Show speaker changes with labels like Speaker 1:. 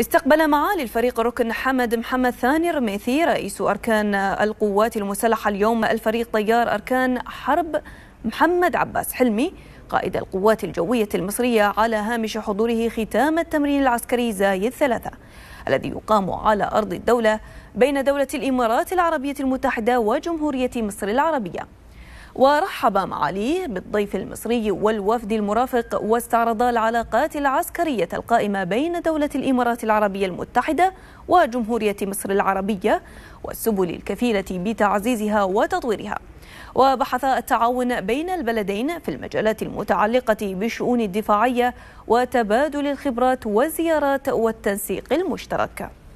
Speaker 1: استقبل معالي الفريق ركن حمد محمد ثاني الرميثي رئيس أركان القوات المسلحة اليوم الفريق طيار أركان حرب محمد عباس حلمي قائد القوات الجوية المصرية على هامش حضوره ختام التمرين العسكري زايد ثلاثة الذي يقام على أرض الدولة بين دولة الإمارات العربية المتحدة وجمهورية مصر العربية ورحب معاليه بالضيف المصري والوفد المرافق واستعرضا العلاقات العسكرية القائمة بين دولة الإمارات العربية المتحدة وجمهورية مصر العربية والسبل الكفيلة بتعزيزها وتطويرها وبحث التعاون بين البلدين في المجالات المتعلقة بالشؤون الدفاعية وتبادل الخبرات والزيارات والتنسيق المشترك